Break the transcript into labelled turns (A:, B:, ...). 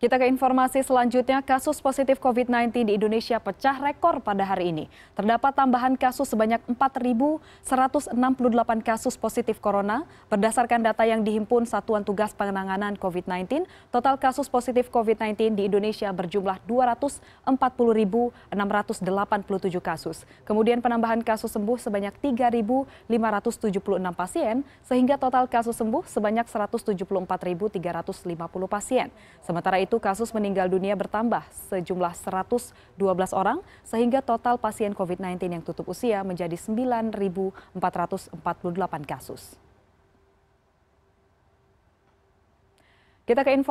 A: Kita ke informasi selanjutnya, kasus positif COVID-19 di Indonesia pecah rekor pada hari ini. Terdapat tambahan kasus sebanyak 4.168 kasus positif corona. Berdasarkan data yang dihimpun Satuan Tugas Penanganan COVID-19, total kasus positif COVID-19 di Indonesia berjumlah 240.687 kasus. Kemudian penambahan kasus sembuh sebanyak 3.576 pasien, sehingga total kasus sembuh sebanyak 174.350 pasien. Sementara itu, itu kasus meninggal dunia bertambah sejumlah 112 orang sehingga total pasien COVID-19 yang tutup usia menjadi 9.448 kasus. Kita ke informasi